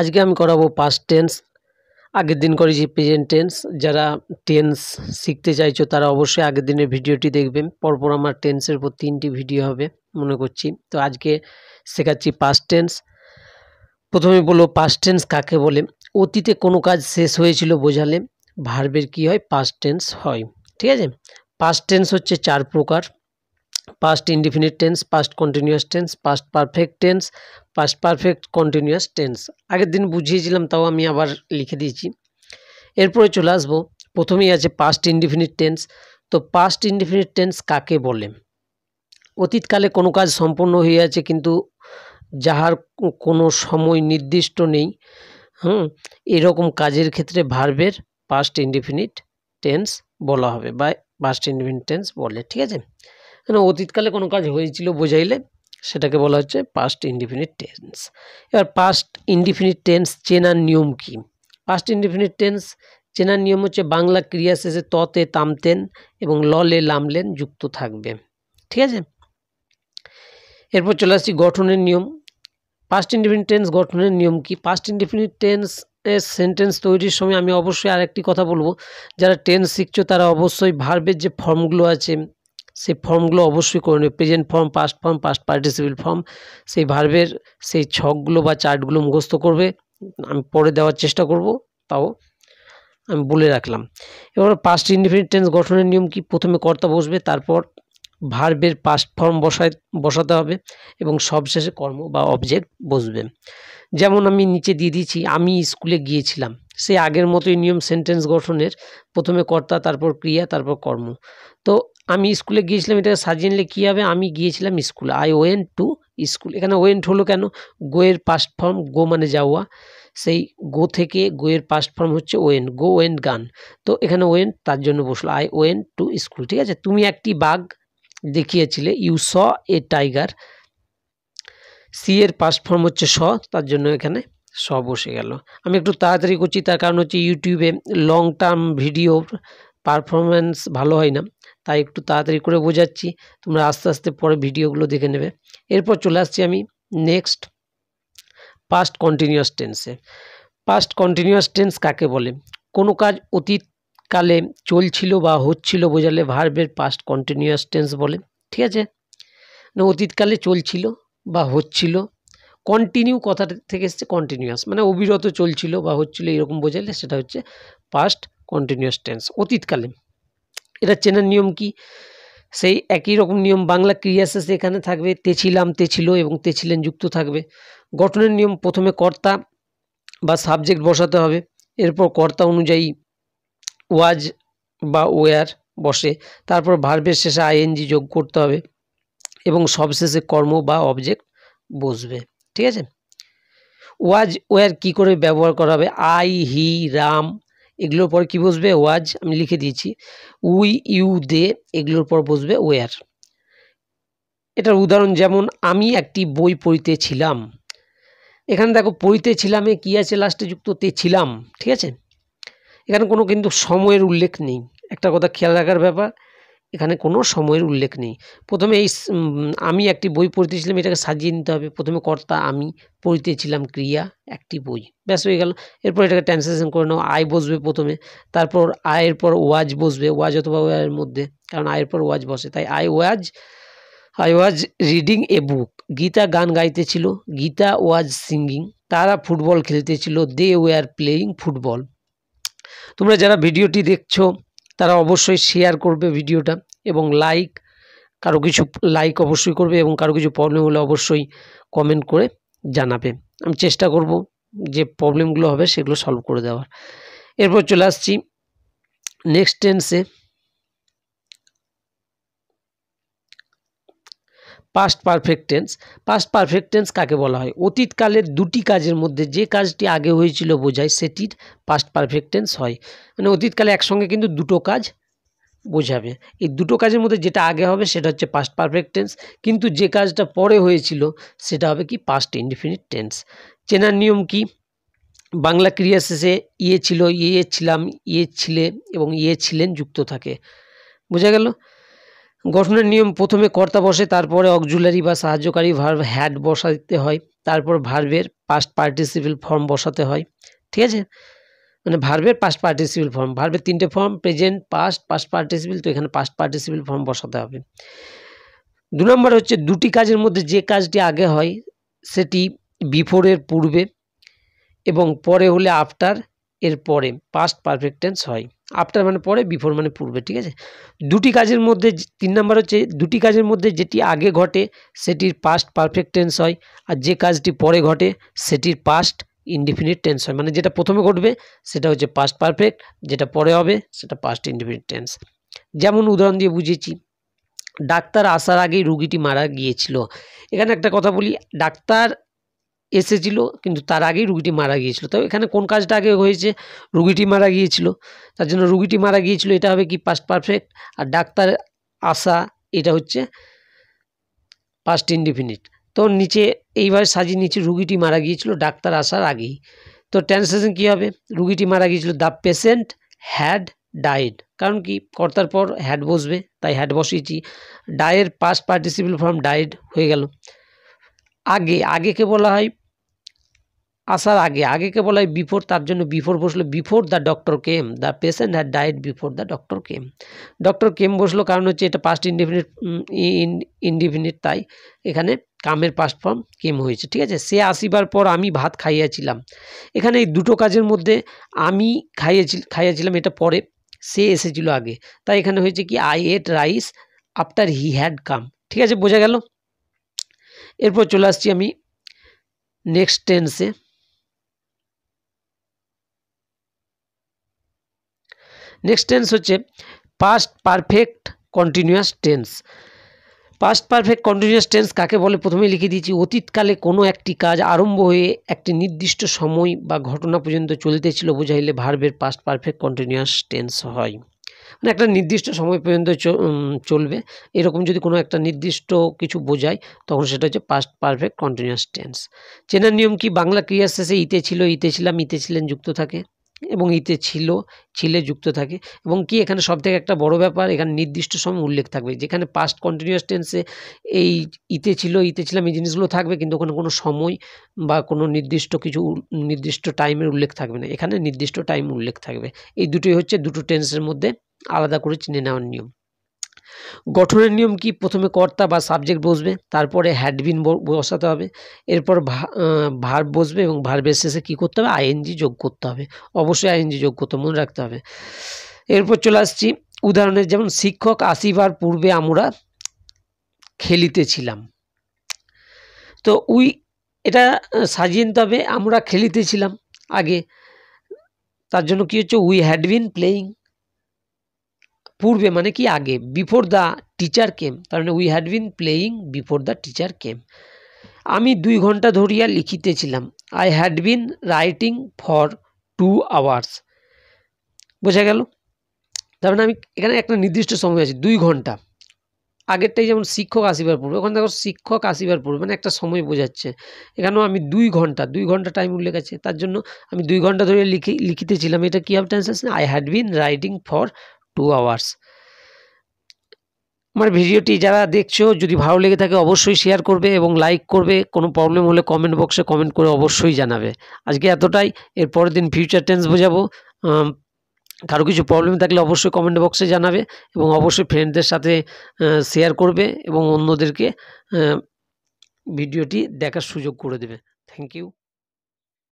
আজকে আমি করাবো পাস্ট টেন্স আগের দিন করেছি প্রেজেন্ট টেন্স যারা টেন্স শিখতে চাইছো তারা অবশ্যই আগের দিনের ভিডিওটি দেখবেন পরপর আমার টেন্সের উপর তিনটি ভিডিও হবে মনে করছি তো আজকে শেখাচ্ছি পাস্ট টেন্স প্রথমে বলবো পাস্ট টেন্স কাকে বলে অতীতে কোনো কাজ শেষ হয়েছিল বোঝালে ভার্বের কি হয় পাস্ট টেন্স হয় ঠিক আছে পাস্ট টেন্স হচ্ছে চার প্রকার past indefinite tense past continuous tense past perfect tense past perfect continuous tense আগের দিন বুঝিয়েছিলাম তাও আমি আবার লিখে দিয়েছি এরপরে চলে আসবো প্রথমেই আছে পাস্ট ইনডিফিনিট টেন্স তো পাস্ট ইনডিফিনিট টেন্স কাকে বলে অতীতকালে কোনো কাজ সম্পন্ন হয়ে আছে কিন্তু যাহার কোনো সময় নির্দিষ্ট নেই হুম এরকম কাজের ক্ষেত্রে ভার্বের পাস্ট ইনডিফিনিট টেন্স বলা হবে বা পাস্ট ইনডিফিনিট টেন্স বলে ঠিক আছে কেন অতীতকালে কোনো কাজ হয়েছিল বোঝাইলে সেটাকে বলা হচ্ছে পাস্ট ইনডিফিনিট টেন্স এবার পাস্ট ইনডিফিনিট টেন্স চেনার নিয়ম কি পাস্ট ইনডিফিনিট টেন্স চেনার নিয়ম হচ্ছে বাংলা ক্রিয়া শেষে ততে তামতেন এবং ললে লামলেন যুক্ত থাকবে ঠিক আছে এরপর চলে আসছি গঠনের নিয়ম পাস্ট ইনডিফিনিট টেন্স গঠনের নিয়ম কি পাস্ট ইনডিফিনিট টেন্স সেন্টেন্স তৈরির সময় আমি অবশ্যই আরেকটি কথা বলবো যারা টেন্স শিখছো তারা অবশ্যই ভার্বের যে ফর্মগুলো আছে সেই ফর্মগুলো অবশ্যই করে নেবে present form past form past participle form সেই ভার্ভের সেই ছকগুলো বা চার্টগুলো মুখস্থ করবে আমি পরে দেওয়ার চেষ্টা করব তাও আমি বলে রাখলাম এবার পাস্ট ইন্ডিপেন্ডেন্ট গঠনের নিয়ম কি প্রথমে কর্তা বসবে তারপর ভার্ভের পাস্ট ফর্ম বসায় বসাতে হবে এবং সবশেষে কর্ম বা অবজেক্ট বসবে যেমন আমি নিচে দিয়ে দিয়েছি আমি স্কুলে গিয়েছিলাম সে আগের মতোই নিয়ম সেন্টেন্স গঠনের প্রথমে কর্তা তারপর ক্রিয়া তারপর কর্ম তো আমি স্কুলে গিয়েছিলাম এটা সাজিয়ে নিলে কী হবে আমি গিয়েছিলাম স্কুলে আই ওয়েন টু স্কুল এখানে ওয়েন্ট হলো কেন গোয়ের পাস্ট ফর্ম গো মানে যাওয়া সেই গো থেকে গোয়ের পাস্ট ফর্ম হচ্ছে ওয়েন গো ওয়েন গান তো এখানে ওয়েন তার জন্য বসলো আই ওয়েন টু স্কুল ঠিক আছে তুমি একটি বাঘ দেখিয়েছিলে you saw a tiger see এর পাস্ট ফর্ম হচ্ছে স তার জন্য এখানে স বসে গেল আমি একটু তাড়াতাড়ি করছি তার কারণ হচ্ছে ইউটিউবে লং টার্ম ভিডিও পারফরমেন্স ভালো হয় না তাই একটু তাড়াতাড়ি করে বোঝাচ্ছি তোমরা আস্তে আস্তে পরে ভিডিওগুলো দেখে নেবে এরপর চলে আসছি আমি নেক্সট পাস্ট কন্টিনিউয়াস টেন্সে পাস্ট কন্টিনিউয়াস টেন্স কাকে বলে কোনো কাজ অতীতকালে চলছিল বা হচ্ছিল বোঝালে ভার্বের পাস্ট কন্টিনিউয়াস টেন্স বলে ঠিক আছে না অতীতকালে চলছিল বা হচ্ছিল কন্টিনিউ কথা থেকে এসছে কন্টিনিউয়াস মানে অবিরত চলছিল বা হচ্ছিল এরকম বোঝালে সেটা হচ্ছে পাস্ট কন্টিনিউয়াস টেন্স অতীতকালে এটা চেনার নিয়ম কি সেই একই রকম নিয়ম বাংলা ক্রিয়া শেষে এখানে থাকবে তেছিলাম তেছিল এবং তেছিলেন যুক্ত থাকবে গঠনের নিয়ম প্রথমে কর্তা বা সাবজেক্ট বসাতে হবে এরপর কর্তা অনুযায়ী ওয়াজ বা ওয়ার বসে তারপর ভার্বের শেষে আইএনজি যোগ করতে হবে এবং সবশেষে কর্ম বা অবজেক্ট বসবে ঠিক আছে ওয়াজ ওয়ার কি করে ব্যবহার করা হবে আই হি রাম এগুলোর পর কি বসবে ওয়াজ আমি লিখে দিয়েছি উই ইউ দে এগুলোর পর বসবে ওয়ার এটার উদাহরণ যেমন আমি একটি বই পড়িতে ছিলাম এখানে দেখো পড়িতে কি কী আছে লাস্টে যুক্ত তে ছিলাম ঠিক আছে এখানে কোনো কিন্তু সময়ের উল্লেখ নেই একটা কথা খেয়াল রাখার ব্যাপার এখানে কোনো সময়ের উল্লেখ নেই প্রথমে এই আমি একটি বই পড়তেছিলাম এটাকে সাজিয়ে নিতে হবে প্রথমে কর্তা আমি পড়িতেছিলাম ক্রিয়া একটি বই ব্যাস হয়ে গেল এরপর এটাকে ট্রান্সলেশন করে নাও আয় বসবে প্রথমে তারপর আয়ের পর ওয়াজ বসবে ওয়াজ অথবা ওয়াজের মধ্যে কারণ আয়ের পর ওয়াজ বসে তাই I was I was reading a book Gita গান গাইতেছিল গীতা ওয়াজ সিঙ্গিং তারা ফুটবল খেলতেছিল দে ওয়ার প্লেয়িং ফুটবল তোমরা যারা ভিডিওটি দেখছো তারা অবশ্যই শেয়ার করবে ভিডিওটা এবং লাইক কারো কিছু লাইক অবশ্যই করবে এবং কারো কিছু প্রবলেম হলে অবশ্যই কমেন্ট করে জানাবে আমি চেষ্টা করব যে প্রবলেমগুলো হবে সেগুলো সলভ করে দেওয়ার এরপর চলে আসছি নেক্সট টেন্সে past perfect tense past perfect tense কাকে বলা হয় অতীতকালের দুটি কাজের মধ্যে যে কাজটি আগে হয়েছিল বোঝায় সেটির পাস্ট পারফেক্ট টেন্স হয় মানে অতীতকালে একসঙ্গে কিন্তু দুটো কাজ বোঝাবে এই দুটো কাজের মধ্যে যেটা আগে হবে সেটা হচ্ছে পাস্ট পারফেক্ট টেন্স কিন্তু যে কাজটা পরে হয়েছিল সেটা হবে কি পাস্ট ইনডিফিনিট টেন্স চেনার নিয়ম কি বাংলা ক্রিয়া শেষে ইয়ে ছিল ইয়ে ছিলাম ইয়ে ছিলে এবং ইয়ে ছিলেন যুক্ত থাকে বোঝা গেল গঠনের নিয়ম প্রথমে কর্তা বসে তারপরে অক্সুলারি বা সাহায্যকারী ভার্ব হ্যাড বসাতে হয় তারপর ভার্বের পাস্ট পার্টিসিপিল ফর্ম বসাতে হয় ঠিক আছে মানে ভার্বের পাস্ট পার্টিসিপিল ফর্ম ভার্বের তিনটে form present past past participle তো এখানে পাস্ট পার্টিসিপিল ফর্ম বসাতে হবে দু নম্বর হচ্ছে দুটি কাজের মধ্যে যে কাজটি আগে হয় সেটি বিফোরের পূর্বে এবং পরে হলে আফটার এর পরে পাস্ট পারফেক্ট টেন্স হয় আফটার মানে পরে বিফোর মানে পূর্বে ঠিক আছে দুটি কাজের মধ্যে তিন নাম্বার হচ্ছে দুটি কাজের মধ্যে যেটি আগে ঘটে সেটির পাস্ট পারফেক্ট টেন্স হয় আর যে কাজটি পরে ঘটে সেটির পাস্ট ইনডিফিনিট টেন্স হয় মানে যেটা প্রথমে ঘটবে সেটা হচ্ছে পাস্ট পারফেক্ট যেটা পরে হবে সেটা পাস্ট ইনডিফিনিট টেন্স যেমন উদাহরণ দিয়ে বুঝেছি ডাক্তার আসার আগেই রুগীটি মারা গিয়েছিল এখানে একটা কথা বলি ডাক্তার এসেছিলো কিন্তু তার আগেই রুগীটি মারা গিয়েছিল তবে এখানে কোন কাজটা আগে হয়েছে রুগীটি মারা গিয়েছিল তার জন্য রুগীটি মারা গিয়েছিল এটা হবে কি পাস্ট পারফেক্ট আর ডাক্তার আসা এটা হচ্ছে পাস্ট ইনডিফিনিট তো নিচে এইভাবে সাজিয়ে নিচে রুগীটি মারা গিয়েছিল ডাক্তার আসার আগেই তো ট্রান্সলেশন কী হবে রুগীটি মারা গিয়েছিল দ্য পেশেন্ট হ্যাড ডায়েড কারণ কি কর্তার পর হ্যাড বসবে তাই হ্যাড বসিয়েছি ডায়ের পাস্ট পার্টিসিপেল ফর্ম ডায়েড হয়ে গেল আগে আগেকে বলা হয় আসার আগে আগেকে বলা হয় বিফোর তার জন্য বিফোর বসলো before the doctor came the patient had died before the doctor came doctor came বসলো কারণ হচ্ছে এটা পাস্ট ইনডিফিনিট ইনডিফিনিট তাই এখানে কামের পাস্ট ফর্ম কেম হয়েছে ঠিক আছে সে আসিবার পর আমি ভাত খাইয়াছিলাম এখানে এই দুটো কাজের মধ্যে আমি খাইয়েছি খাইয়াছিলাম এটা পরে সে এসেছিল আগে তাই এখানে হয়েছে কি I ate rice after he had come ঠিক আছে বোঝা গেল এরপর চলে আসছি আমি নেক্সট টেন্সে নেক্সট টেন্স হচ্ছে past perfect continuous tense past perfect continuous tense কাকে বলে প্রথমেই লিখে দিয়েছি অতীতকালে কোনো একটি কাজ আরম্ভ হয়ে একটি নির্দিষ্ট সময় বা ঘটনা পর্যন্ত চলতেছিল বোঝাইলে ভার্বের পাস্ট পারফেক্ট কন্টিনিউয়াস টেন্স হয় না একটা নির্দিষ্ট সময় পর্যন্ত চলবে এরকম যদি কোনো একটা নির্দিষ্ট কিছু বোঝায় তখন সেটা হচ্ছে পাস্ট পারফেক্ট কন্টিনিউয়াস টেন্স চেনার নিয়ম কি বাংলা ক্রিয়ার শেষে ইতে ছিল ইতে ছিলাম ইতে ছিলেন যুক্ত থাকে এবং ইতে ছিল ছিলে যুক্ত থাকে এবং কি এখানে সবথেকে একটা বড় ব্যাপার এখানে নির্দিষ্ট সময় উল্লেখ থাকবে যেখানে পাস্ট কন্টিনিউয়াস টেন্সে এই ইতে ছিল ইতে ছিলাম এই জিনিসগুলো থাকবে কিন্তু ওখানে কোনো সময় বা কোনো নির্দিষ্ট কিছু নির্দিষ্ট টাইমের উল্লেখ থাকবে না এখানে নির্দিষ্ট টাইম উল্লেখ থাকবে এই দুটোই হচ্ছে দুটো টেন্সের মধ্যে আলাদা করে চিনে নেওয়ার নিয়ম গঠনের নিয়ম কি প্রথমে কর্তা বা সাবজেক্ট বসবে তারপরে হ্যাডবিন বসাতে হবে এরপর ভার বসবে এবং ভার্বের শেষে কী করতে হবে আইএনজি যোগ করতে হবে অবশ্যই আইএনজি যোগ করতে মনে রাখতে হবে এরপর চলে আসছি উদাহরণের যেমন শিক্ষক আসিবার পূর্বে আমরা খেলিতেছিলাম তো উই এটা সাজিয়ে নিতে হবে আমরা খেলিতেছিলাম আগে তার জন্য কী হচ্ছে উই হ্যাড বিন প্লেয়িং পূর্বে মানে কি আগে বিফোর দ্য টিচার কেম তার মানে we had been playing before the teacher came আমি দুই ঘন্টা ধরিয়া লিখিতেছিলাম I had been writing for two hours বোঝা গেল তার মানে আমি এখানে একটা নির্দিষ্ট সময় আছে দুই ঘন্টা আগেরটাই যেমন শিক্ষক আসিবার পূর্বে ওখানে দেখো শিক্ষক আসিবার পূর্বে মানে একটা সময় বোঝাচ্ছে এখানেও আমি দুই ঘন্টা দুই ঘন্টা টাইম উল্লেখ আছে তার জন্য আমি দুই ঘন্টা ধরে লিখি লিখিতেছিলাম এটা কী হবে translation I had been writing for two hours আমার ভিডিওটি যারা দেখছো যদি ভালো লেগে থাকে অবশ্যই শেয়ার করবে এবং লাইক করবে কোনো প্রবলেম হলে কমেন্ট বক্সে কমেন্ট করে অবশ্যই জানাবে আজকে এতটাই এরপরের দিন ফিউচার টেন্স বোঝাবো কারো কিছু প্রবলেম থাকলে অবশ্যই কমেন্ট বক্সে জানাবে এবং অবশ্যই ফ্রেন্ডদের সাথে শেয়ার করবে এবং অন্যদেরকে ভিডিওটি দেখার সুযোগ করে দেবে থ্যাংক ইউ